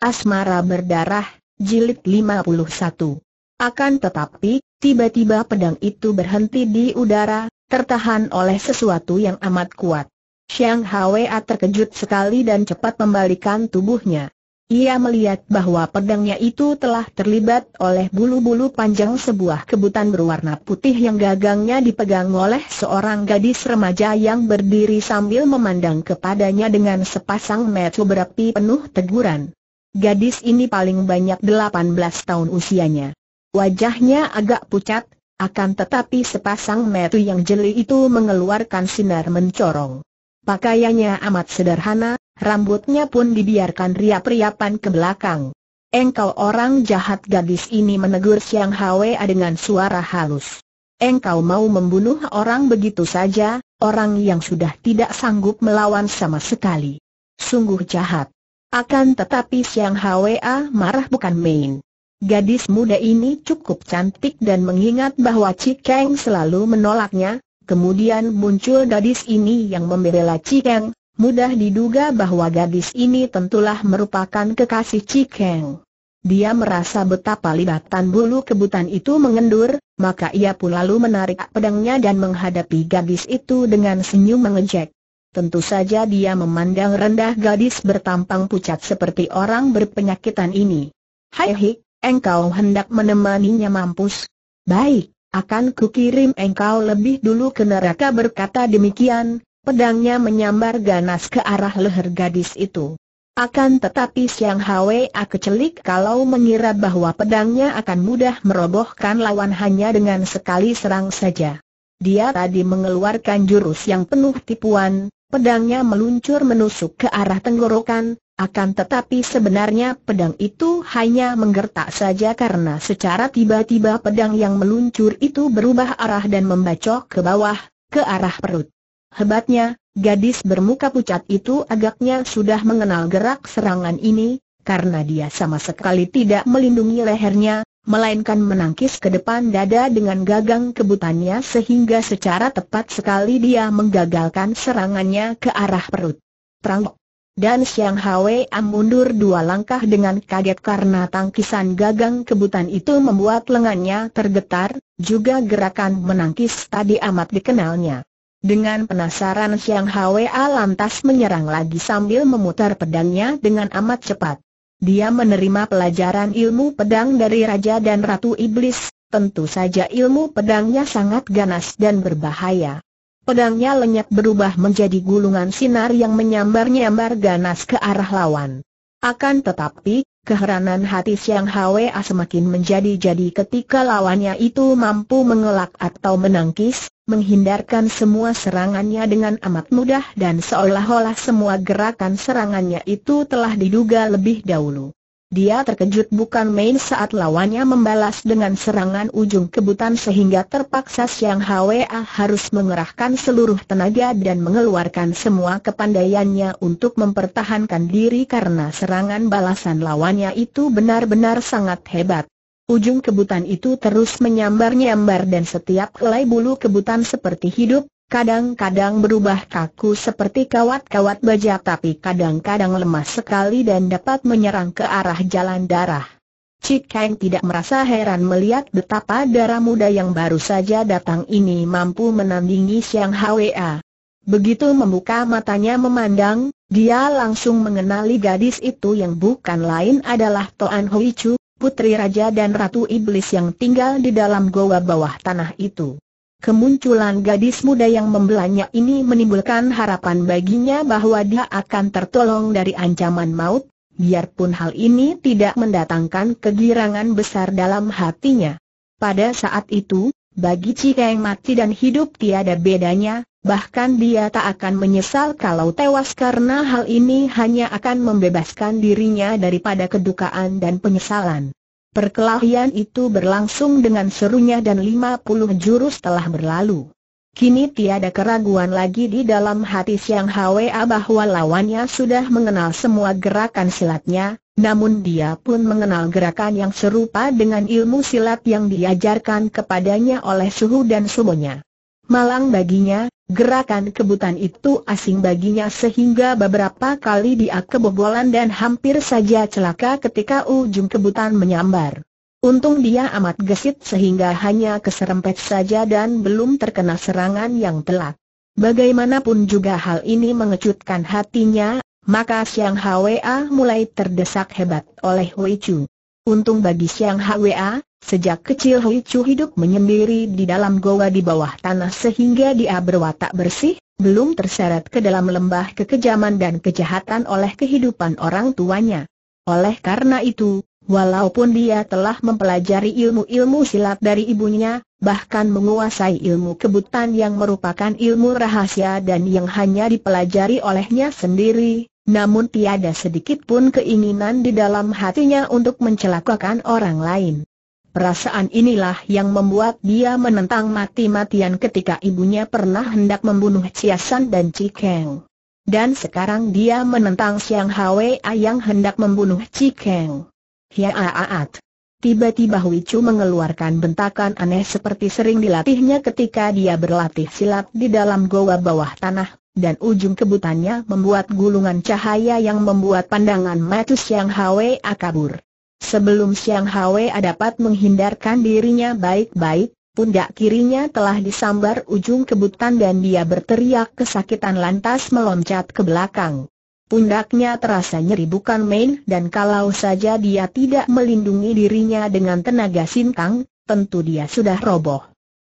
Asmara Berdarah, Jilid 51. Akan tetapi, tiba-tiba pedang itu berhenti di udara, tertahan oleh sesuatu yang amat kuat. Xiang Hwa terkejut sekali dan cepat membalikan tubuhnya. Ia melihat bahwa pedangnya itu telah terlibat oleh bulu-bulu panjang sebuah kebutan berwarna putih yang gagangnya dipegang oleh seorang gadis remaja yang berdiri sambil memandang kepadanya dengan sepasang mata berapi penuh teguran. Gadis ini paling banyak 18 tahun usianya. Wajahnya agak pucat, akan tetapi sepasang metu yang jeli itu mengeluarkan sinar mencorong. Pakaiannya amat sederhana, rambutnya pun dibiarkan riap-riapan ke belakang. Engkau orang jahat gadis ini menegur Siang Hwa dengan suara halus. Engkau mau membunuh orang begitu saja, orang yang sudah tidak sanggup melawan sama sekali. Sungguh jahat. Akan tetapi Siang Hwa marah bukan main. Gadis muda ini cukup cantik dan mengingat bahwa Cikeng selalu menolaknya, kemudian muncul gadis ini yang membela Cikeng, mudah diduga bahwa gadis ini tentulah merupakan kekasih Cikeng. Dia merasa betapa libatan bulu kebutan itu mengendur, maka ia pun lalu menarik pedangnya dan menghadapi gadis itu dengan senyum mengejek. Tentu saja dia memandang rendah gadis bertampang pucat seperti orang berpenyakitan ini. Hai hik, engkau hendak menemaninya mampus? Baik, akan kukirim engkau lebih dulu ke neraka berkata demikian, pedangnya menyambar ganas ke arah leher gadis itu. Akan tetapi Siang Hwa kecelik kalau mengira bahwa pedangnya akan mudah merobohkan lawan hanya dengan sekali serang saja. Dia tadi mengeluarkan jurus yang penuh tipuan, Pedangnya meluncur menusuk ke arah tenggorokan, akan tetapi sebenarnya pedang itu hanya menggertak saja karena secara tiba-tiba pedang yang meluncur itu berubah arah dan membacok ke bawah, ke arah perut. Hebatnya, gadis bermuka pucat itu agaknya sudah mengenal gerak serangan ini, karena dia sama sekali tidak melindungi lehernya, melainkan menangkis ke depan dada dengan gagang kebutannya sehingga secara tepat sekali dia menggagalkan serangannya ke arah perut. Prangok. Dan Siang Am mundur dua langkah dengan kaget karena tangkisan gagang kebutan itu membuat lengannya tergetar, juga gerakan menangkis tadi amat dikenalnya. Dengan penasaran Siang Hwa lantas menyerang lagi sambil memutar pedangnya dengan amat cepat. Dia menerima pelajaran ilmu pedang dari Raja dan Ratu Iblis, tentu saja ilmu pedangnya sangat ganas dan berbahaya. Pedangnya lenyap berubah menjadi gulungan sinar yang menyambar-nyambar ganas ke arah lawan. Akan tetapi, keheranan hati Siang Hwa semakin menjadi-jadi ketika lawannya itu mampu mengelak atau menangkis, menghindarkan semua serangannya dengan amat mudah dan seolah-olah semua gerakan serangannya itu telah diduga lebih dahulu. Dia terkejut bukan main saat lawannya membalas dengan serangan ujung kebutan sehingga terpaksa Siang Hwa harus mengerahkan seluruh tenaga dan mengeluarkan semua kepandaiannya untuk mempertahankan diri karena serangan balasan lawannya itu benar-benar sangat hebat. Ujung kebutan itu terus menyambar-nyambar dan setiap helai bulu kebutan seperti hidup, kadang-kadang berubah kaku seperti kawat-kawat baja tapi kadang-kadang lemah sekali dan dapat menyerang ke arah jalan darah. Cik Kang tidak merasa heran melihat betapa darah muda yang baru saja datang ini mampu menandingi Siang Hwa. Begitu membuka matanya memandang, dia langsung mengenali gadis itu yang bukan lain adalah Toan Hui Chu, putri raja dan ratu iblis yang tinggal di dalam goa bawah tanah itu. Kemunculan gadis muda yang membelanya ini menimbulkan harapan baginya bahwa dia akan tertolong dari ancaman maut, biarpun hal ini tidak mendatangkan kegirangan besar dalam hatinya. Pada saat itu, bagi Cikeng mati dan hidup tiada bedanya, Bahkan dia tak akan menyesal kalau tewas karena hal ini hanya akan membebaskan dirinya daripada kedukaan dan penyesalan. Perkelahian itu berlangsung dengan serunya dan 50 jurus telah berlalu. Kini tiada keraguan lagi di dalam hati Siang Hwa bahwa lawannya sudah mengenal semua gerakan silatnya, namun dia pun mengenal gerakan yang serupa dengan ilmu silat yang diajarkan kepadanya oleh suhu dan sumonya. Malang baginya, Gerakan kebutan itu asing baginya sehingga beberapa kali dia kebobolan dan hampir saja celaka ketika ujung kebutan menyambar. Untung dia amat gesit sehingga hanya keserempet saja dan belum terkena serangan yang telak. Bagaimanapun juga hal ini mengecutkan hatinya, maka Siang Hwa mulai terdesak hebat oleh Wei Chu. Untung bagi Siang Hwa, Sejak kecil Hui Chu hidup menyendiri di dalam goa di bawah tanah sehingga dia berwatak bersih, belum terseret ke dalam lembah kekejaman dan kejahatan oleh kehidupan orang tuanya. Oleh karena itu, walaupun dia telah mempelajari ilmu-ilmu silat dari ibunya, bahkan menguasai ilmu kebutan yang merupakan ilmu rahasia dan yang hanya dipelajari olehnya sendiri, namun tiada sedikit pun keinginan di dalam hatinya untuk mencelakakan orang lain. Perasaan inilah yang membuat dia menentang mati-matian ketika ibunya pernah hendak membunuh Ciasan dan Cikeng. Dan sekarang dia menentang Siang Hwa yang hendak membunuh Cikeng. Hiaaat. Tiba-tiba Wicu mengeluarkan bentakan aneh seperti sering dilatihnya ketika dia berlatih silat di dalam goa bawah tanah, dan ujung kebutannya membuat gulungan cahaya yang membuat pandangan mata Siang Hwa kabur. Sebelum Siang Hwe dapat menghindarkan dirinya baik-baik, pundak kirinya telah disambar ujung kebutan dan dia berteriak kesakitan lantas meloncat ke belakang. Pundaknya terasa nyeri bukan main dan kalau saja dia tidak melindungi dirinya dengan tenaga sintang, tentu dia sudah roboh.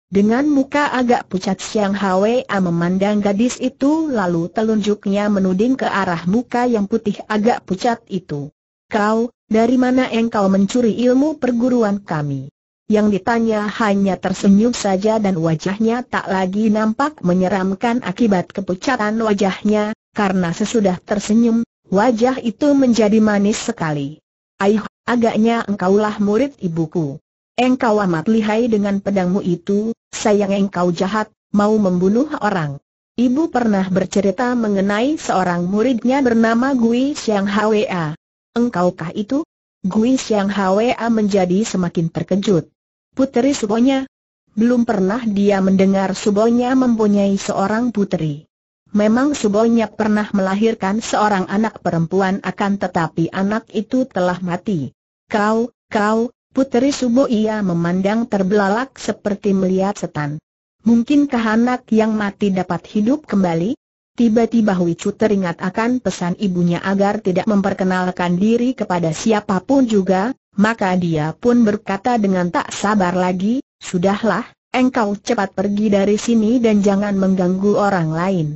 Dengan muka agak pucat Siang Hwe memandang gadis itu lalu telunjuknya menuding ke arah muka yang putih agak pucat itu. Kau, dari mana engkau mencuri ilmu perguruan kami? Yang ditanya hanya tersenyum saja dan wajahnya tak lagi nampak menyeramkan akibat kepucatan wajahnya, karena sesudah tersenyum, wajah itu menjadi manis sekali. Aih, agaknya engkaulah murid ibuku. Engkau amat lihai dengan pedangmu itu, sayang engkau jahat, mau membunuh orang. Ibu pernah bercerita mengenai seorang muridnya bernama Gui Xiang Hwa engkaukah itu? Gui Xiang Hwa menjadi semakin terkejut. Puteri Subonya? Belum pernah dia mendengar Subonya mempunyai seorang puteri. Memang Subonya pernah melahirkan seorang anak perempuan akan tetapi anak itu telah mati. Kau, kau, Puteri Subo ia memandang terbelalak seperti melihat setan. Mungkinkah anak yang mati dapat hidup kembali? Tiba-tiba Hui Chu teringat akan pesan ibunya agar tidak memperkenalkan diri kepada siapapun juga, maka dia pun berkata dengan tak sabar lagi, Sudahlah, engkau cepat pergi dari sini dan jangan mengganggu orang lain.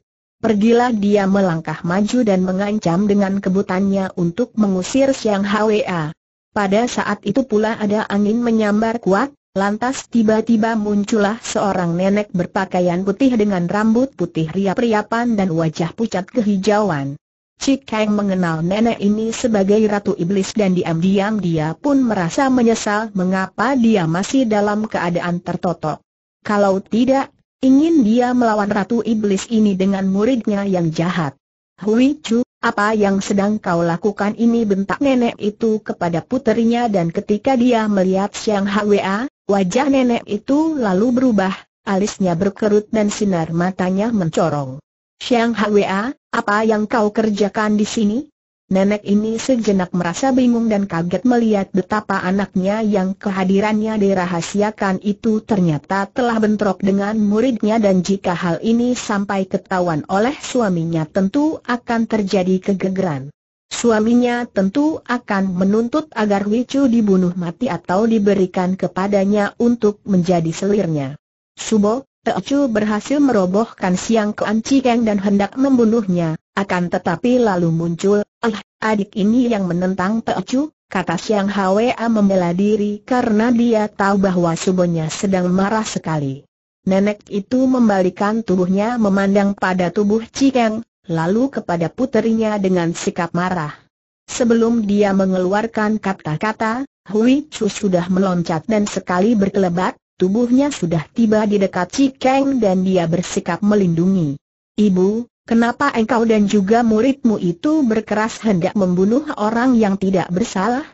Pergilah dia melangkah maju dan mengancam dengan kebutannya untuk mengusir Siang Hwa. Pada saat itu pula ada angin menyambar kuat, Lantas tiba-tiba muncullah seorang nenek berpakaian putih dengan rambut putih riap-riapan dan wajah pucat kehijauan. Cik Kang mengenal nenek ini sebagai Ratu Iblis dan diam-diam dia pun merasa menyesal mengapa dia masih dalam keadaan tertotok. Kalau tidak, ingin dia melawan Ratu Iblis ini dengan muridnya yang jahat. Hui Chu, apa yang sedang kau lakukan ini bentak nenek itu kepada puterinya dan ketika dia melihat Siang Hwa, wajah nenek itu lalu berubah, alisnya berkerut dan sinar matanya mencorong. Siang Hwa, apa yang kau kerjakan di sini? Nenek ini sejenak merasa bingung dan kaget melihat betapa anaknya yang kehadirannya dirahasiakan itu ternyata telah bentrok dengan muridnya dan jika hal ini sampai ketahuan oleh suaminya tentu akan terjadi kegegeran. Suaminya tentu akan menuntut agar Wicu dibunuh mati atau diberikan kepadanya untuk menjadi selirnya. Subo, Teocu berhasil merobohkan siang Kuan Cikeng dan hendak membunuhnya, akan tetapi lalu muncul, ah, adik ini yang menentang Teocu, kata Siang Hwa membela diri karena dia tahu bahwa subonya sedang marah sekali. Nenek itu membalikan tubuhnya memandang pada tubuh Cikeng, lalu kepada puterinya dengan sikap marah. Sebelum dia mengeluarkan kata-kata, Hui Chu sudah meloncat dan sekali berkelebat, Tubuhnya sudah tiba di dekat Cikeng dan dia bersikap melindungi. Ibu, kenapa engkau dan juga muridmu itu berkeras hendak membunuh orang yang tidak bersalah?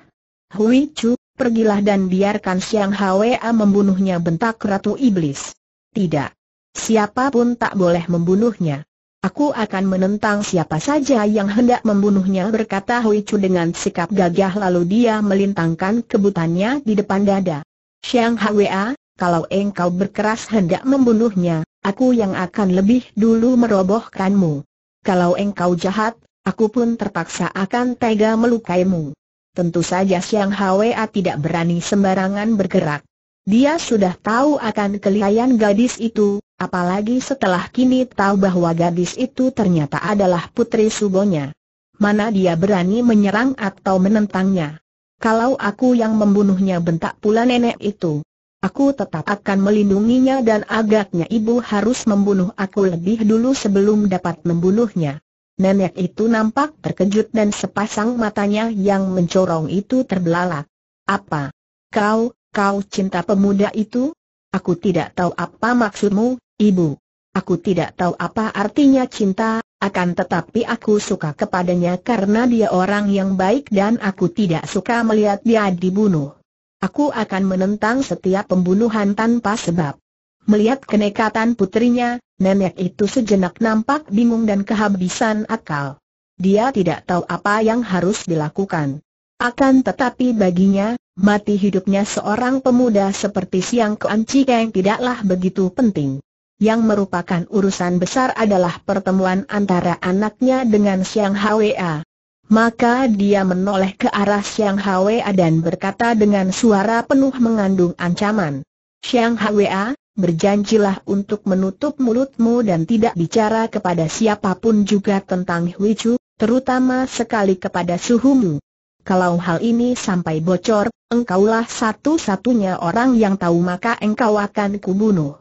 Hui Chu, pergilah dan biarkan Siang Hwa membunuhnya bentak Ratu Iblis. Tidak. Siapapun tak boleh membunuhnya. Aku akan menentang siapa saja yang hendak membunuhnya berkata Hui Chu dengan sikap gagah lalu dia melintangkan kebutannya di depan dada. Siang Hwa, kalau engkau berkeras hendak membunuhnya, aku yang akan lebih dulu merobohkanmu. Kalau engkau jahat, aku pun terpaksa akan tega melukaimu. Tentu saja Siang Hwa tidak berani sembarangan bergerak. Dia sudah tahu akan kelihayan gadis itu, apalagi setelah kini tahu bahwa gadis itu ternyata adalah putri subonya. Mana dia berani menyerang atau menentangnya. Kalau aku yang membunuhnya bentak pula nenek itu. Aku tetap akan melindunginya dan agaknya ibu harus membunuh aku lebih dulu sebelum dapat membunuhnya. Nenek itu nampak terkejut dan sepasang matanya yang mencorong itu terbelalak. Apa? Kau, kau cinta pemuda itu? Aku tidak tahu apa maksudmu, ibu. Aku tidak tahu apa artinya cinta, akan tetapi aku suka kepadanya karena dia orang yang baik dan aku tidak suka melihat dia dibunuh. Aku akan menentang setiap pembunuhan tanpa sebab. Melihat kenekatan putrinya, nenek itu sejenak nampak bingung dan kehabisan akal. Dia tidak tahu apa yang harus dilakukan. Akan tetapi baginya, mati hidupnya seorang pemuda seperti Siang keanci Cikeng tidaklah begitu penting. Yang merupakan urusan besar adalah pertemuan antara anaknya dengan Siang Hwa. Maka dia menoleh ke arah Siang Hwa dan berkata dengan suara penuh mengandung ancaman. Siang Hwa, berjanjilah untuk menutup mulutmu dan tidak bicara kepada siapapun juga tentang Hui Chu, terutama sekali kepada suhumu. Kalau hal ini sampai bocor, engkaulah satu-satunya orang yang tahu maka engkau akan kubunuh.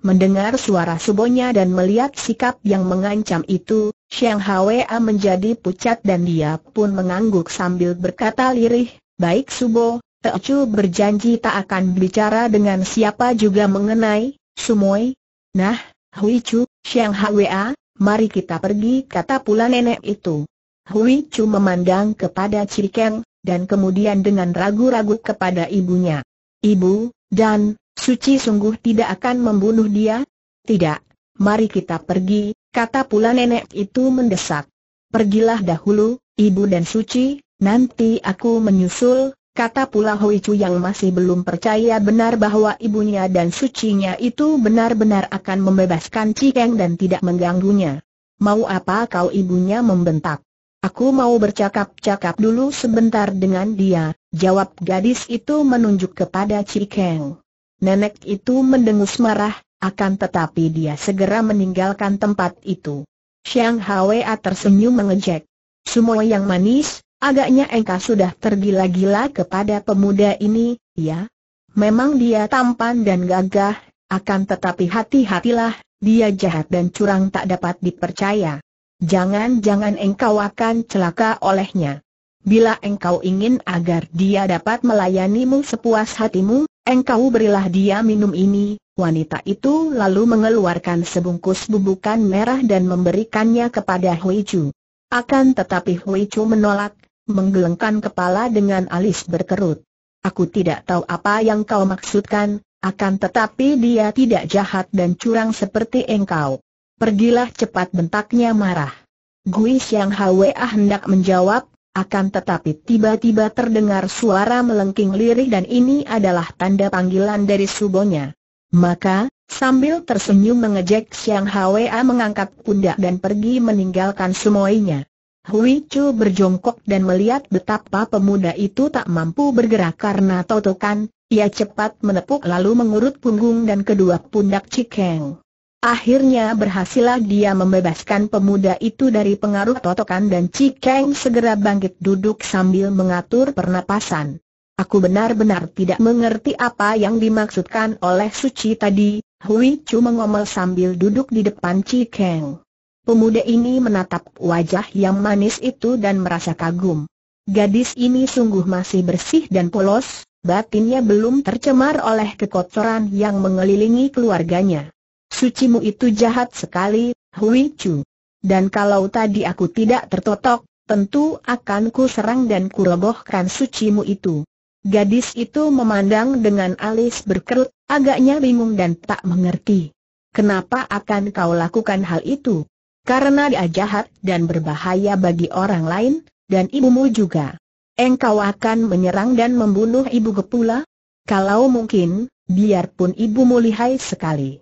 Mendengar suara subonya dan melihat sikap yang mengancam itu, Xiang Hwa menjadi pucat dan dia pun mengangguk sambil berkata lirih, Baik Subo, Teochu berjanji tak akan bicara dengan siapa juga mengenai, Sumoi. Nah, Hui Chu, Xiang Hwa, mari kita pergi kata pula nenek itu. Hui Chu memandang kepada Keng, dan kemudian dengan ragu-ragu kepada ibunya. Ibu, dan, Suci sungguh tidak akan membunuh dia? Tidak, mari kita pergi, kata pula nenek itu mendesak. Pergilah dahulu, ibu dan Suci, nanti aku menyusul, kata pula Hui Chu yang masih belum percaya benar bahwa ibunya dan sucinya itu benar-benar akan membebaskan Cikeng dan tidak mengganggunya. Mau apa kau ibunya membentak? Aku mau bercakap-cakap dulu sebentar dengan dia, jawab gadis itu menunjuk kepada Cikeng. Nenek itu mendengus marah, akan tetapi dia segera meninggalkan tempat itu. Xiang Hwa tersenyum mengejek. Semua yang manis, agaknya engkau sudah tergila-gila kepada pemuda ini, ya? Memang dia tampan dan gagah, akan tetapi hati-hatilah, dia jahat dan curang tak dapat dipercaya. Jangan-jangan engkau akan celaka olehnya. Bila engkau ingin agar dia dapat melayanimu sepuas hatimu, Engkau berilah dia minum ini, wanita itu lalu mengeluarkan sebungkus bubukan merah dan memberikannya kepada Hui Chu. Akan tetapi Hui Chu menolak, menggelengkan kepala dengan alis berkerut. Aku tidak tahu apa yang kau maksudkan, akan tetapi dia tidak jahat dan curang seperti engkau. Pergilah cepat bentaknya marah. Gui Xiang Hwa hendak menjawab, akan tetapi tiba-tiba terdengar suara melengking lirih dan ini adalah tanda panggilan dari subonya. Maka, sambil tersenyum mengejek Siang Hwa mengangkat pundak dan pergi meninggalkan semuanya. Hui Chu berjongkok dan melihat betapa pemuda itu tak mampu bergerak karena totokan, ia cepat menepuk lalu mengurut punggung dan kedua pundak Cikeng. Akhirnya berhasillah dia membebaskan pemuda itu dari pengaruh totokan dan Cikeng segera bangkit duduk sambil mengatur pernapasan. Aku benar-benar tidak mengerti apa yang dimaksudkan oleh suci tadi, Hui Chu mengomel sambil duduk di depan Cikeng. Pemuda ini menatap wajah yang manis itu dan merasa kagum. Gadis ini sungguh masih bersih dan polos, batinnya belum tercemar oleh kekotoran yang mengelilingi keluarganya. Sucimu itu jahat sekali, Hui Chu. Dan kalau tadi aku tidak tertotok, tentu akan ku serang dan ku robohkan sucimu itu. Gadis itu memandang dengan alis berkerut, agaknya bingung dan tak mengerti. Kenapa akan kau lakukan hal itu? Karena dia jahat dan berbahaya bagi orang lain, dan ibumu juga. Engkau akan menyerang dan membunuh ibu kepula? Kalau mungkin, biarpun ibumu lihai sekali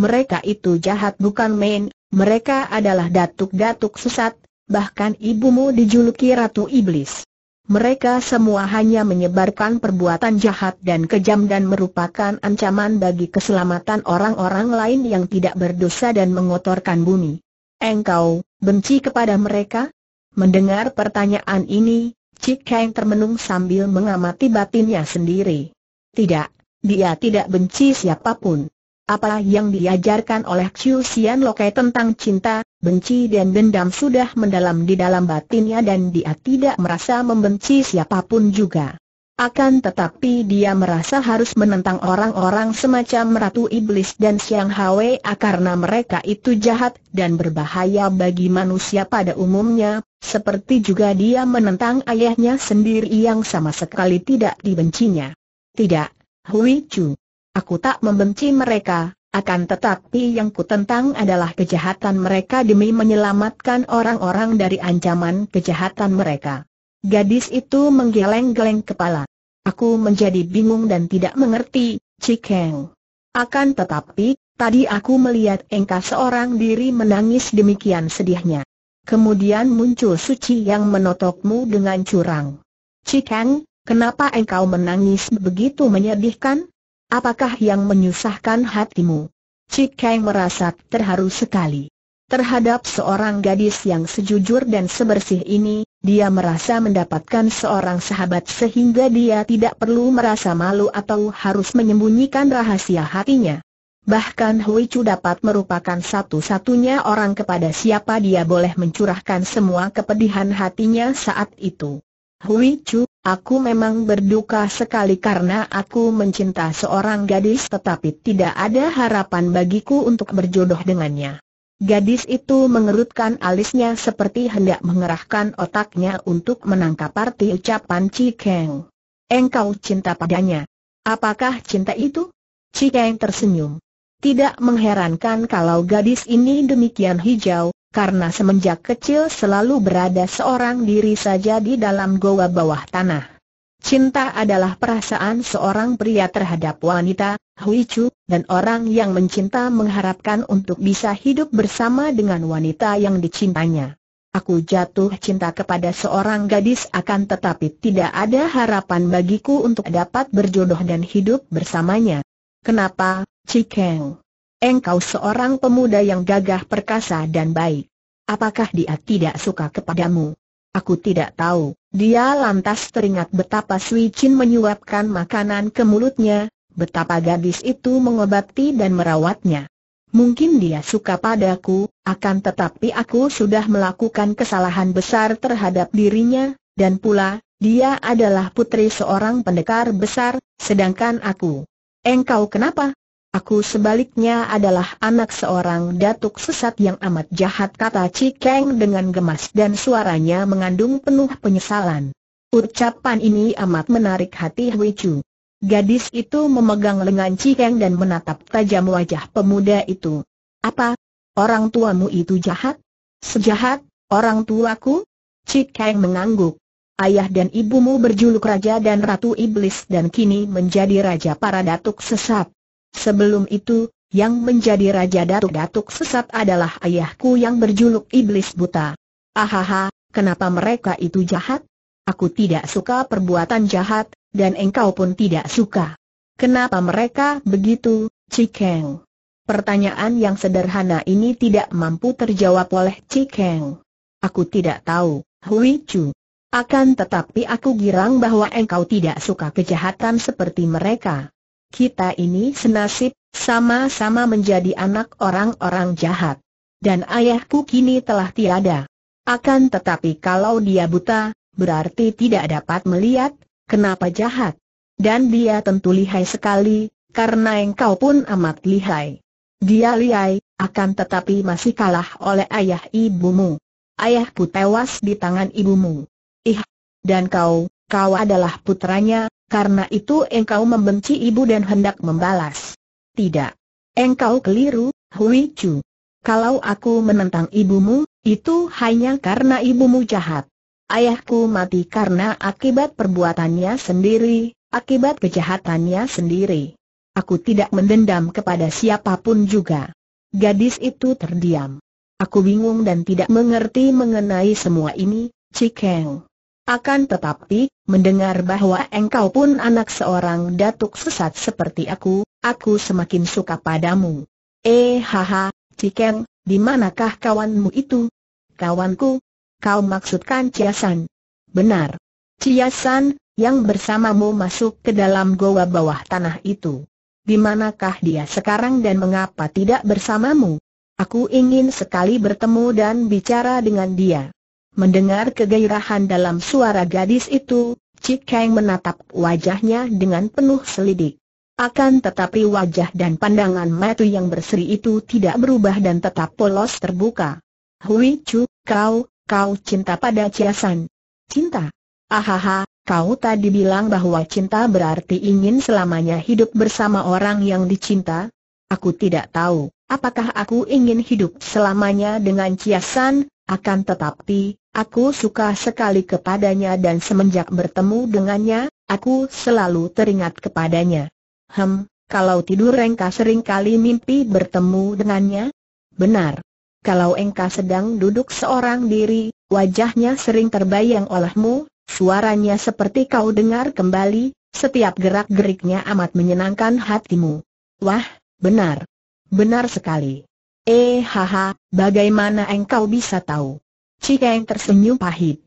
mereka itu jahat bukan main, mereka adalah datuk-datuk sesat, bahkan ibumu dijuluki Ratu Iblis. Mereka semua hanya menyebarkan perbuatan jahat dan kejam dan merupakan ancaman bagi keselamatan orang-orang lain yang tidak berdosa dan mengotorkan bumi. Engkau, benci kepada mereka? Mendengar pertanyaan ini, Cik Kang termenung sambil mengamati batinnya sendiri. Tidak, dia tidak benci siapapun. Apa yang diajarkan oleh Chiu Xian Lokai tentang cinta, benci dan dendam sudah mendalam di dalam batinnya dan dia tidak merasa membenci siapapun juga. Akan tetapi dia merasa harus menentang orang-orang semacam Ratu Iblis dan Siang Hwa karena mereka itu jahat dan berbahaya bagi manusia pada umumnya, seperti juga dia menentang ayahnya sendiri yang sama sekali tidak dibencinya. Tidak, Hui Chu, Aku tak membenci mereka, akan tetapi yang kutentang adalah kejahatan mereka demi menyelamatkan orang-orang dari ancaman kejahatan mereka. Gadis itu menggeleng-geleng kepala. Aku menjadi bingung dan tidak mengerti, Cikeng. Akan tetapi, tadi aku melihat engkau seorang diri menangis demikian sedihnya. Kemudian muncul Suci yang menotokmu dengan curang. Cikeng, kenapa engkau menangis begitu menyedihkan? Apakah yang menyusahkan hatimu? Cik Kang merasa terharu sekali. Terhadap seorang gadis yang sejujur dan sebersih ini, dia merasa mendapatkan seorang sahabat sehingga dia tidak perlu merasa malu atau harus menyembunyikan rahasia hatinya. Bahkan Hui Chu dapat merupakan satu-satunya orang kepada siapa dia boleh mencurahkan semua kepedihan hatinya saat itu. Hui Chu, aku memang berduka sekali karena aku mencinta seorang gadis tetapi tidak ada harapan bagiku untuk berjodoh dengannya. Gadis itu mengerutkan alisnya seperti hendak mengerahkan otaknya untuk menangkap arti ucapan Cikeng. Engkau cinta padanya. Apakah cinta itu? Cikeng tersenyum. Tidak mengherankan kalau gadis ini demikian hijau, karena semenjak kecil selalu berada seorang diri saja di dalam goa bawah tanah. Cinta adalah perasaan seorang pria terhadap wanita, Hui Chu, dan orang yang mencinta mengharapkan untuk bisa hidup bersama dengan wanita yang dicintanya. Aku jatuh cinta kepada seorang gadis akan tetapi tidak ada harapan bagiku untuk dapat berjodoh dan hidup bersamanya. Kenapa, Chikeng? Engkau seorang pemuda yang gagah perkasa dan baik. Apakah dia tidak suka kepadamu? Aku tidak tahu. Dia lantas teringat betapa Sui Chin menyuapkan makanan ke mulutnya, betapa gadis itu mengobati dan merawatnya. Mungkin dia suka padaku, akan tetapi aku sudah melakukan kesalahan besar terhadap dirinya, dan pula, dia adalah putri seorang pendekar besar, sedangkan aku. Engkau kenapa? Aku sebaliknya adalah anak seorang datuk sesat yang amat jahat kata Cikeng dengan gemas dan suaranya mengandung penuh penyesalan. Ucapan ini amat menarik hati Hui Chu. Gadis itu memegang lengan Cikeng dan menatap tajam wajah pemuda itu. Apa? Orang tuamu itu jahat? Sejahat, orang tuaku? Cikeng mengangguk. Ayah dan ibumu berjuluk Raja dan Ratu Iblis dan kini menjadi Raja para Datuk Sesat. Sebelum itu, yang menjadi raja datuk-datuk sesat adalah ayahku yang berjuluk Iblis Buta. Ahaha, kenapa mereka itu jahat? Aku tidak suka perbuatan jahat, dan engkau pun tidak suka. Kenapa mereka begitu, Cikeng? Pertanyaan yang sederhana ini tidak mampu terjawab oleh Cikeng. Aku tidak tahu, Hui Chu. Akan tetapi aku girang bahwa engkau tidak suka kejahatan seperti mereka kita ini senasib, sama-sama menjadi anak orang-orang jahat. Dan ayahku kini telah tiada. Akan tetapi kalau dia buta, berarti tidak dapat melihat, kenapa jahat. Dan dia tentu lihai sekali, karena engkau pun amat lihai. Dia lihai, akan tetapi masih kalah oleh ayah ibumu. Ayahku tewas di tangan ibumu. Ih, dan kau, kau adalah putranya, karena itu engkau membenci ibu dan hendak membalas. Tidak. Engkau keliru, Hui Chu. Kalau aku menentang ibumu, itu hanya karena ibumu jahat. Ayahku mati karena akibat perbuatannya sendiri, akibat kejahatannya sendiri. Aku tidak mendendam kepada siapapun juga. Gadis itu terdiam. Aku bingung dan tidak mengerti mengenai semua ini, Cikeng. Akan tetapi, mendengar bahwa engkau pun anak seorang datuk sesat seperti aku, aku semakin suka padamu. Eh haha, Cikeng, di manakah kawanmu itu? Kawanku? Kau maksudkan Ciasan? Benar. Ciasan, yang bersamamu masuk ke dalam goa bawah tanah itu. Di manakah dia sekarang dan mengapa tidak bersamamu? Aku ingin sekali bertemu dan bicara dengan dia. Mendengar kegairahan dalam suara gadis itu, Cik Kang menatap wajahnya dengan penuh selidik. Akan tetapi wajah dan pandangan mata yang berseri itu tidak berubah dan tetap polos terbuka. Hui Chu, kau, kau cinta pada Ciasan. Cinta? Ahaha, kau tadi bilang bahwa cinta berarti ingin selamanya hidup bersama orang yang dicinta? Aku tidak tahu, apakah aku ingin hidup selamanya dengan Ciasan, akan tetapi, aku suka sekali kepadanya dan semenjak bertemu dengannya, aku selalu teringat kepadanya. Hem, kalau tidur engkau kali mimpi bertemu dengannya? Benar. Kalau engka sedang duduk seorang diri, wajahnya sering terbayang olehmu, suaranya seperti kau dengar kembali, setiap gerak-geriknya amat menyenangkan hatimu. Wah, benar. Benar sekali. Eh haha, bagaimana engkau bisa tahu? Cikeng tersenyum pahit.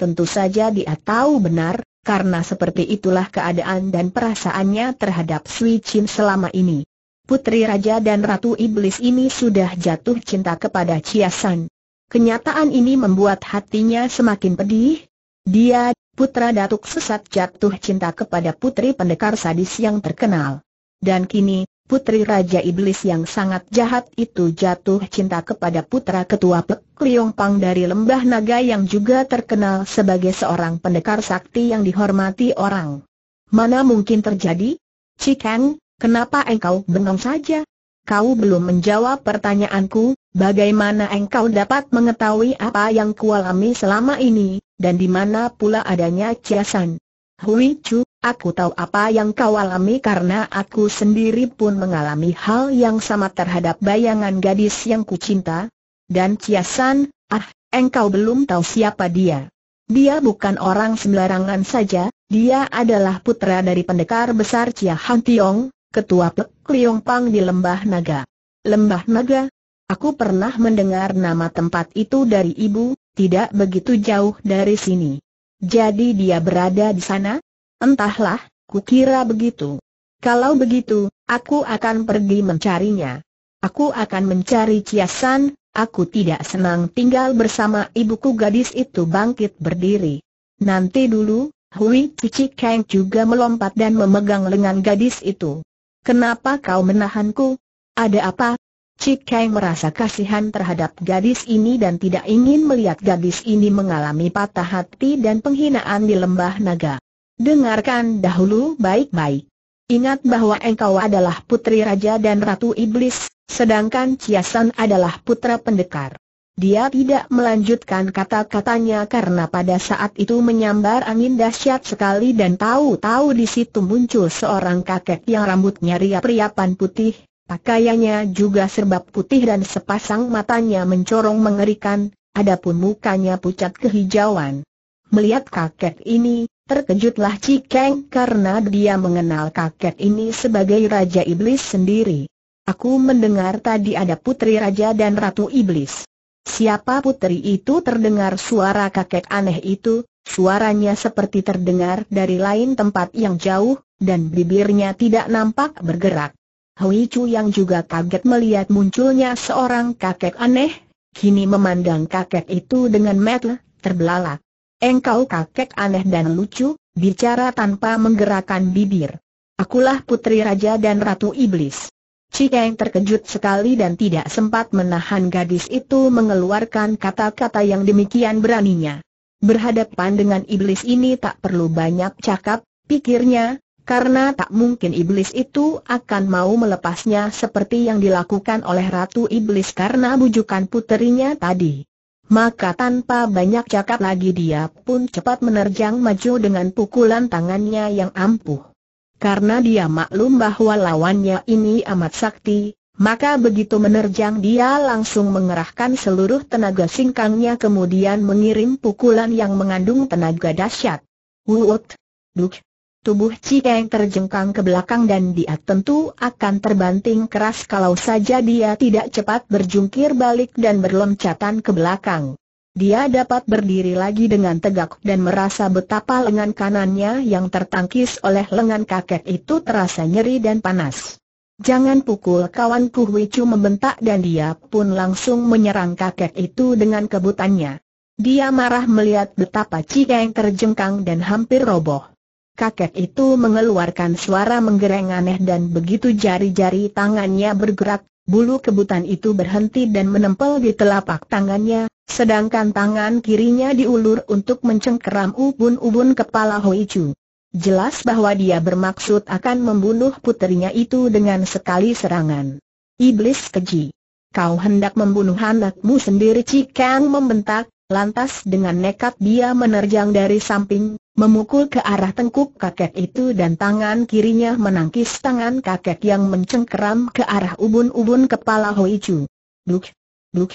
Tentu saja dia tahu benar, karena seperti itulah keadaan dan perasaannya terhadap Sui Chin selama ini. Putri Raja dan Ratu Iblis ini sudah jatuh cinta kepada San. Kenyataan ini membuat hatinya semakin pedih. Dia, putra Datuk Sesat jatuh cinta kepada putri pendekar sadis yang terkenal. Dan kini, putri Raja Iblis yang sangat jahat itu jatuh cinta kepada putra ketua Pek Liong Pang dari Lembah Naga yang juga terkenal sebagai seorang pendekar sakti yang dihormati orang. Mana mungkin terjadi? Cikang, kenapa engkau bengong saja? Kau belum menjawab pertanyaanku, bagaimana engkau dapat mengetahui apa yang kualami selama ini, dan di mana pula adanya ciasan? Hui Chu, aku tahu apa yang kau alami karena aku sendiri pun mengalami hal yang sama terhadap bayangan gadis yang kucinta. Dan Ciasan, ah, engkau belum tahu siapa dia. Dia bukan orang sembarangan saja, dia adalah putra dari pendekar besar Chia Han Tiong, ketua Pek Liong Pang di Lembah Naga. Lembah Naga? Aku pernah mendengar nama tempat itu dari ibu, tidak begitu jauh dari sini. Jadi dia berada di sana? Entahlah, kukira begitu. Kalau begitu, aku akan pergi mencarinya. Aku akan mencari Ciasan, aku tidak senang tinggal bersama ibuku gadis itu bangkit berdiri. Nanti dulu, Hui Cici Kang juga melompat dan memegang lengan gadis itu. Kenapa kau menahanku? Ada apa, Cik Kai merasa kasihan terhadap gadis ini dan tidak ingin melihat gadis ini mengalami patah hati dan penghinaan di lembah naga. Dengarkan dahulu baik-baik. Ingat bahwa engkau adalah putri raja dan ratu iblis, sedangkan Ciasan adalah putra pendekar. Dia tidak melanjutkan kata-katanya karena pada saat itu menyambar angin dahsyat sekali dan tahu-tahu di situ muncul seorang kakek yang rambutnya riap-riapan putih, Pakaiannya juga serba putih dan sepasang matanya mencorong mengerikan, adapun mukanya pucat kehijauan. Melihat kakek ini, terkejutlah Cikeng karena dia mengenal kakek ini sebagai Raja Iblis sendiri. Aku mendengar tadi ada putri raja dan ratu iblis. Siapa putri itu terdengar suara kakek aneh itu, suaranya seperti terdengar dari lain tempat yang jauh, dan bibirnya tidak nampak bergerak. Hui Chu yang juga kaget melihat munculnya seorang kakek aneh, kini memandang kakek itu dengan mata terbelalak. Engkau kakek aneh dan lucu, bicara tanpa menggerakkan bibir. Akulah putri raja dan ratu iblis. Cikeng terkejut sekali dan tidak sempat menahan gadis itu mengeluarkan kata-kata yang demikian beraninya. Berhadapan dengan iblis ini tak perlu banyak cakap, pikirnya, karena tak mungkin iblis itu akan mau melepasnya seperti yang dilakukan oleh Ratu Iblis karena bujukan puterinya tadi. Maka tanpa banyak cakap lagi dia pun cepat menerjang maju dengan pukulan tangannya yang ampuh. Karena dia maklum bahwa lawannya ini amat sakti, maka begitu menerjang dia langsung mengerahkan seluruh tenaga singkangnya kemudian mengirim pukulan yang mengandung tenaga dahsyat. Wuut! Duk! Tubuh Cikeng terjengkang ke belakang dan dia tentu akan terbanting keras kalau saja dia tidak cepat berjungkir balik dan berloncatan ke belakang. Dia dapat berdiri lagi dengan tegak dan merasa betapa lengan kanannya yang tertangkis oleh lengan kakek itu terasa nyeri dan panas. Jangan pukul kawanku Huicu membentak dan dia pun langsung menyerang kakek itu dengan kebutannya. Dia marah melihat betapa Cikeng terjengkang dan hampir roboh. Kakek itu mengeluarkan suara menggereng aneh dan begitu jari-jari tangannya bergerak, bulu kebutan itu berhenti dan menempel di telapak tangannya, sedangkan tangan kirinya diulur untuk mencengkeram ubun-ubun kepala Hoi Chu. Jelas bahwa dia bermaksud akan membunuh putrinya itu dengan sekali serangan. Iblis keji. Kau hendak membunuh anakmu sendiri Cikang membentak, lantas dengan nekat dia menerjang dari samping, memukul ke arah tengkuk kakek itu dan tangan kirinya menangkis tangan kakek yang mencengkeram ke arah ubun-ubun kepala Hoi Chu. Duk, duk.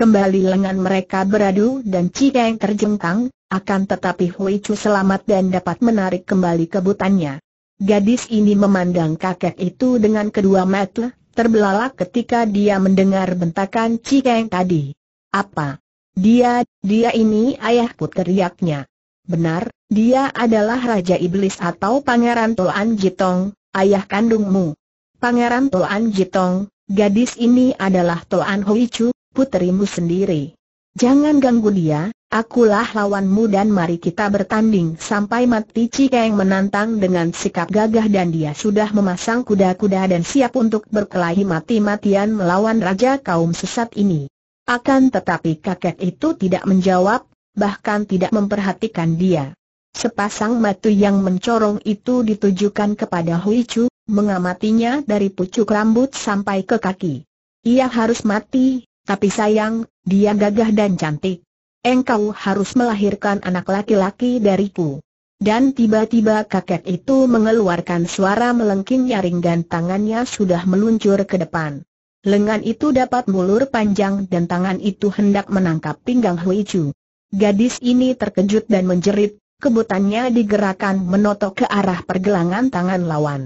Kembali lengan mereka beradu dan Cikeng terjengkang, akan tetapi Hoi Chu selamat dan dapat menarik kembali kebutannya. Gadis ini memandang kakek itu dengan kedua mata, terbelalak ketika dia mendengar bentakan Cikeng tadi. Apa? Dia, dia ini ayahku teriaknya. Benar, dia adalah Raja Iblis atau Pangeran Toan Jitong, ayah kandungmu. Pangeran Toan Jitong, gadis ini adalah Toan Hoichu, putrimu sendiri. Jangan ganggu dia, akulah lawanmu dan mari kita bertanding sampai mati Cikeng menantang dengan sikap gagah dan dia sudah memasang kuda-kuda dan siap untuk berkelahi mati-matian melawan Raja kaum sesat ini. Akan tetapi kakek itu tidak menjawab, bahkan tidak memperhatikan dia. Sepasang mata yang mencorong itu ditujukan kepada Hui Chu, mengamatinya dari pucuk rambut sampai ke kaki. Ia harus mati, tapi sayang, dia gagah dan cantik. Engkau harus melahirkan anak laki-laki dariku. Dan tiba-tiba kakek itu mengeluarkan suara melengking nyaring dan tangannya sudah meluncur ke depan. Lengan itu dapat mulur panjang dan tangan itu hendak menangkap pinggang Hui Chu. Gadis ini terkejut dan menjerit, kebutannya digerakkan menotok ke arah pergelangan tangan lawan.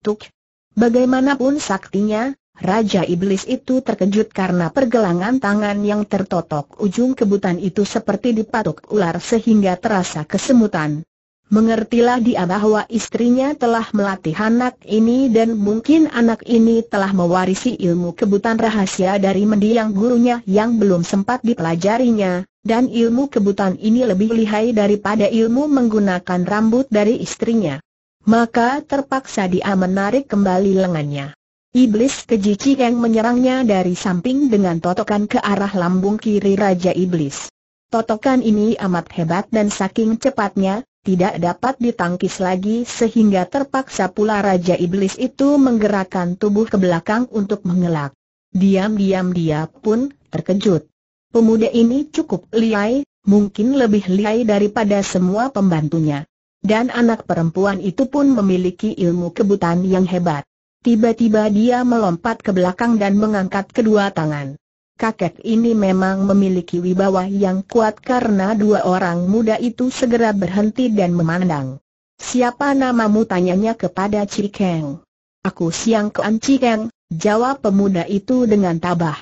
Tuk! Bagaimanapun saktinya, Raja Iblis itu terkejut karena pergelangan tangan yang tertotok ujung kebutan itu seperti dipatuk ular sehingga terasa kesemutan. Mengertilah dia bahwa istrinya telah melatih anak ini dan mungkin anak ini telah mewarisi ilmu kebutan rahasia dari mendiang gurunya yang belum sempat dipelajarinya, dan ilmu kebutan ini lebih lihai daripada ilmu menggunakan rambut dari istrinya. Maka terpaksa dia menarik kembali lengannya. Iblis keji Cikeng menyerangnya dari samping dengan totokan ke arah lambung kiri Raja Iblis. Totokan ini amat hebat dan saking cepatnya, tidak dapat ditangkis lagi sehingga terpaksa pula Raja Iblis itu menggerakkan tubuh ke belakang untuk mengelak. Diam-diam dia pun terkejut. Pemuda ini cukup liai, mungkin lebih liai daripada semua pembantunya. Dan anak perempuan itu pun memiliki ilmu kebutan yang hebat. Tiba-tiba dia melompat ke belakang dan mengangkat kedua tangan. Kakek ini memang memiliki wibawa yang kuat karena dua orang muda itu segera berhenti dan memandang. Siapa namamu tanyanya kepada Cikeng. Aku Siang Kuan Cikeng, jawab pemuda itu dengan tabah.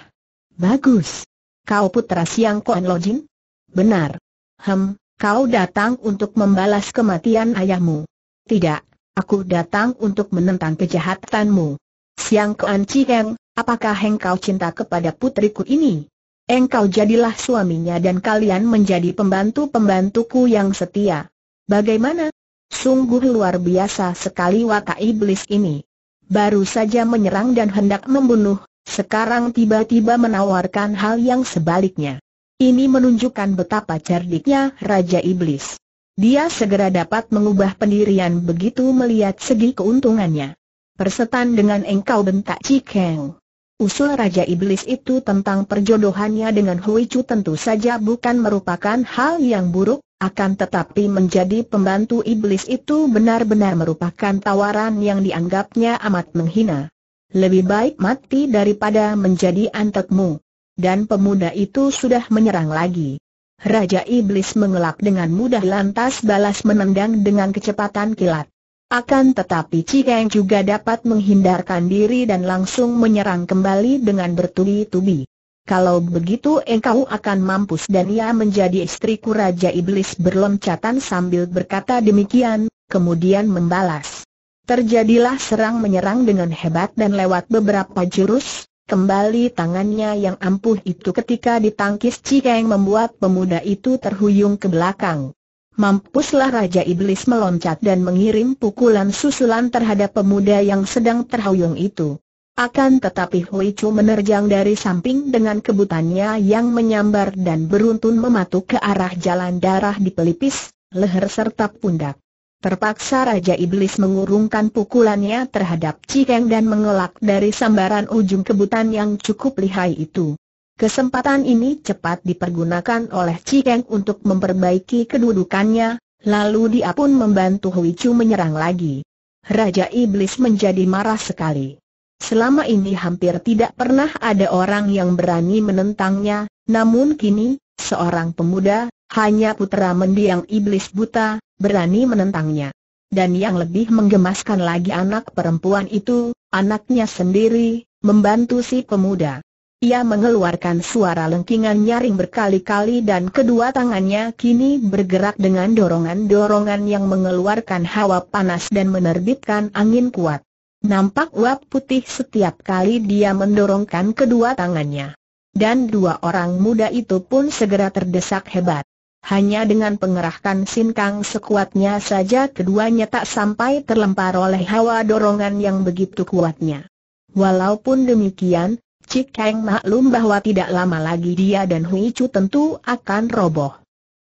Bagus, Kau putra Siang Koan Lojin? Benar. Hem, kau datang untuk membalas kematian ayahmu. Tidak, aku datang untuk menentang kejahatanmu. Siang Koan Cikeng, apakah engkau cinta kepada putriku ini? Engkau jadilah suaminya dan kalian menjadi pembantu-pembantuku yang setia. Bagaimana? Sungguh luar biasa sekali watak iblis ini. Baru saja menyerang dan hendak membunuh, sekarang tiba-tiba menawarkan hal yang sebaliknya. Ini menunjukkan betapa cerdiknya Raja Iblis. Dia segera dapat mengubah pendirian begitu melihat segi keuntungannya. Persetan dengan engkau bentak Cikeng. Usul Raja Iblis itu tentang perjodohannya dengan Hui Chu tentu saja bukan merupakan hal yang buruk, akan tetapi menjadi pembantu Iblis itu benar-benar merupakan tawaran yang dianggapnya amat menghina. Lebih baik mati daripada menjadi antekmu. Dan pemuda itu sudah menyerang lagi. Raja Iblis mengelak dengan mudah lantas balas menendang dengan kecepatan kilat. Akan tetapi Cikeng juga dapat menghindarkan diri dan langsung menyerang kembali dengan bertubi-tubi. Kalau begitu engkau akan mampus dan ia menjadi istriku Raja Iblis berloncatan sambil berkata demikian, kemudian membalas. Terjadilah serang menyerang dengan hebat dan lewat beberapa jurus, kembali tangannya yang ampuh itu ketika ditangkis Cikeng membuat pemuda itu terhuyung ke belakang. Mampuslah Raja Iblis meloncat dan mengirim pukulan susulan terhadap pemuda yang sedang terhuyung itu. Akan tetapi Hui Chu menerjang dari samping dengan kebutannya yang menyambar dan beruntun mematuk ke arah jalan darah di pelipis, leher serta pundak. Terpaksa Raja Iblis mengurungkan pukulannya terhadap Cikeng dan mengelak dari sambaran ujung kebutan yang cukup lihai itu. Kesempatan ini cepat dipergunakan oleh Cikeng untuk memperbaiki kedudukannya, lalu dia pun membantu Hui Chu menyerang lagi. Raja Iblis menjadi marah sekali. Selama ini hampir tidak pernah ada orang yang berani menentangnya, namun kini, seorang pemuda, hanya putra mendiang Iblis Buta, berani menentangnya. Dan yang lebih menggemaskan lagi anak perempuan itu, anaknya sendiri, membantu si pemuda. Ia mengeluarkan suara lengkingan nyaring berkali-kali dan kedua tangannya kini bergerak dengan dorongan-dorongan yang mengeluarkan hawa panas dan menerbitkan angin kuat. Nampak uap putih setiap kali dia mendorongkan kedua tangannya. Dan dua orang muda itu pun segera terdesak hebat. Hanya dengan pengerahkan sinkang sekuatnya saja keduanya tak sampai terlempar oleh hawa dorongan yang begitu kuatnya. Walaupun demikian, Cik Kang maklum bahwa tidak lama lagi dia dan Hui Chu tentu akan roboh.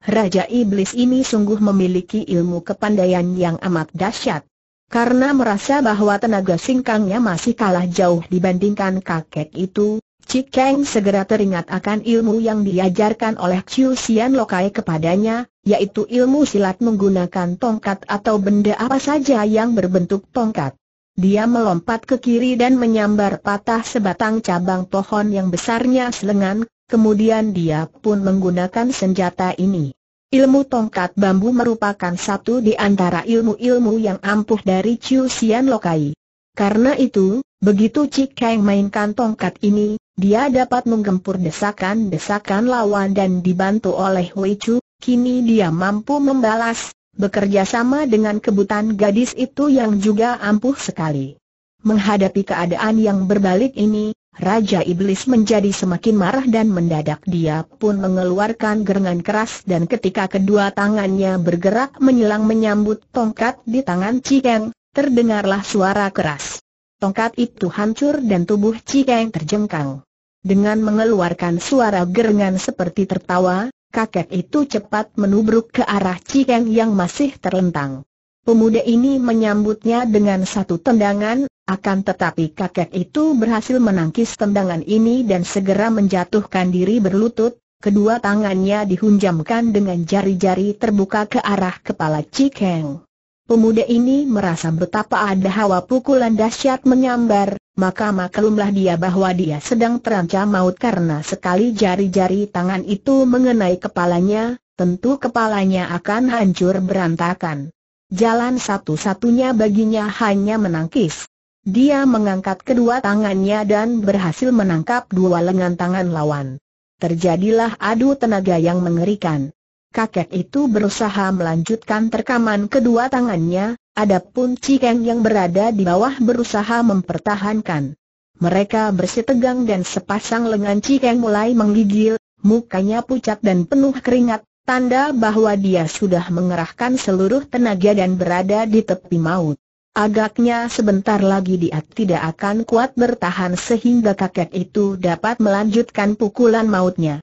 Raja Iblis ini sungguh memiliki ilmu kepandaian yang amat dahsyat. Karena merasa bahwa tenaga singkangnya masih kalah jauh dibandingkan kakek itu, Cik Kang segera teringat akan ilmu yang diajarkan oleh Chiu Xian Lokai kepadanya, yaitu ilmu silat menggunakan tongkat atau benda apa saja yang berbentuk tongkat. Dia melompat ke kiri dan menyambar patah sebatang cabang pohon yang besarnya selengan, kemudian dia pun menggunakan senjata ini. Ilmu tongkat bambu merupakan satu di antara ilmu-ilmu yang ampuh dari Chiu Xian Lokai. Karena itu, begitu Cik Kang mainkan tongkat ini, dia dapat menggempur desakan-desakan lawan dan dibantu oleh Wei Chu, kini dia mampu membalas, bekerja sama dengan kebutan gadis itu yang juga ampuh sekali. Menghadapi keadaan yang berbalik ini, Raja Iblis menjadi semakin marah dan mendadak dia pun mengeluarkan gerangan keras dan ketika kedua tangannya bergerak menyilang menyambut tongkat di tangan Cikeng, terdengarlah suara keras. Tongkat itu hancur dan tubuh Cikeng terjengkang. Dengan mengeluarkan suara gerengan seperti tertawa, kakek itu cepat menubruk ke arah Cikeng yang masih terlentang. Pemuda ini menyambutnya dengan satu tendangan, akan tetapi kakek itu berhasil menangkis tendangan ini dan segera menjatuhkan diri berlutut, kedua tangannya dihunjamkan dengan jari-jari terbuka ke arah kepala Cikeng. Pemuda ini merasa betapa ada hawa pukulan dahsyat menyambar, maka maklumlah dia bahwa dia sedang terancam maut karena sekali jari-jari tangan itu mengenai kepalanya, tentu kepalanya akan hancur berantakan. Jalan satu-satunya baginya hanya menangkis. Dia mengangkat kedua tangannya dan berhasil menangkap dua lengan tangan lawan. Terjadilah adu tenaga yang mengerikan kakek itu berusaha melanjutkan terkaman kedua tangannya, adapun Cikeng yang berada di bawah berusaha mempertahankan. Mereka bersitegang dan sepasang lengan Cikeng mulai menggigil, mukanya pucat dan penuh keringat, tanda bahwa dia sudah mengerahkan seluruh tenaga dan berada di tepi maut. Agaknya sebentar lagi dia tidak akan kuat bertahan sehingga kakek itu dapat melanjutkan pukulan mautnya.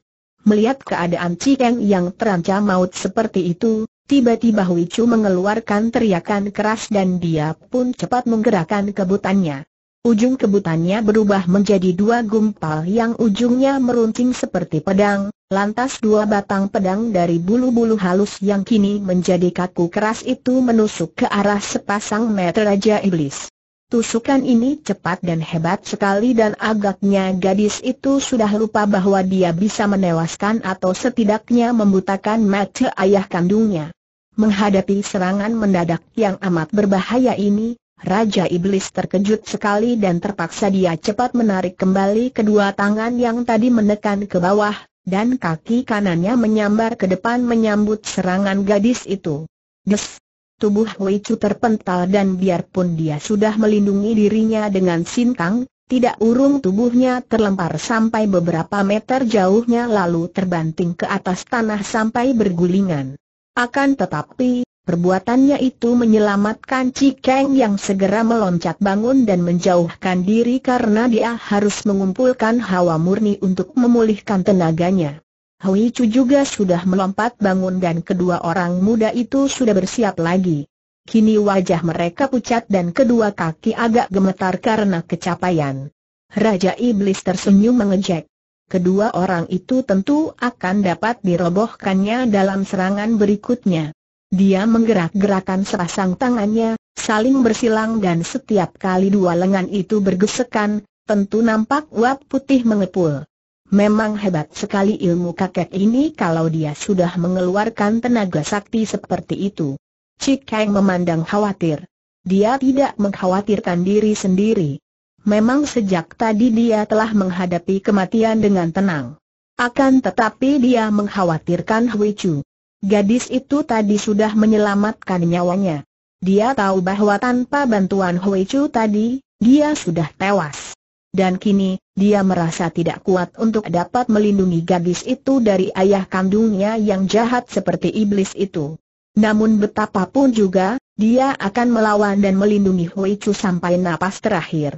Melihat keadaan Cikeng yang terancam maut seperti itu, tiba-tiba Hui Chu mengeluarkan teriakan keras dan dia pun cepat menggerakkan kebutannya. Ujung kebutannya berubah menjadi dua gumpal yang ujungnya meruncing seperti pedang, lantas dua batang pedang dari bulu-bulu halus yang kini menjadi kaku keras itu menusuk ke arah sepasang meter Raja Iblis. Tusukan ini cepat dan hebat sekali dan agaknya gadis itu sudah lupa bahwa dia bisa menewaskan atau setidaknya membutakan mata ayah kandungnya. Menghadapi serangan mendadak yang amat berbahaya ini, Raja Iblis terkejut sekali dan terpaksa dia cepat menarik kembali kedua tangan yang tadi menekan ke bawah, dan kaki kanannya menyambar ke depan menyambut serangan gadis itu. Des! Tubuh Hui Chu terpental dan biarpun dia sudah melindungi dirinya dengan sintang, tidak urung tubuhnya terlempar sampai beberapa meter jauhnya lalu terbanting ke atas tanah sampai bergulingan. Akan tetapi, perbuatannya itu menyelamatkan Cikeng yang segera meloncat bangun dan menjauhkan diri karena dia harus mengumpulkan hawa murni untuk memulihkan tenaganya. Hui Chu juga sudah melompat bangun dan kedua orang muda itu sudah bersiap lagi. Kini wajah mereka pucat dan kedua kaki agak gemetar karena kecapaian. Raja Iblis tersenyum mengejek. Kedua orang itu tentu akan dapat dirobohkannya dalam serangan berikutnya. Dia menggerak-gerakan sepasang tangannya, saling bersilang dan setiap kali dua lengan itu bergesekan, tentu nampak uap putih mengepul. Memang hebat sekali ilmu kakek ini kalau dia sudah mengeluarkan tenaga sakti seperti itu. Cik Kang memandang khawatir. Dia tidak mengkhawatirkan diri sendiri. Memang sejak tadi dia telah menghadapi kematian dengan tenang. Akan tetapi dia mengkhawatirkan Hui Chu. Gadis itu tadi sudah menyelamatkan nyawanya. Dia tahu bahwa tanpa bantuan Hui Chu tadi, dia sudah tewas dan kini, dia merasa tidak kuat untuk dapat melindungi gadis itu dari ayah kandungnya yang jahat seperti iblis itu. Namun betapapun juga, dia akan melawan dan melindungi Hui Chu sampai napas terakhir.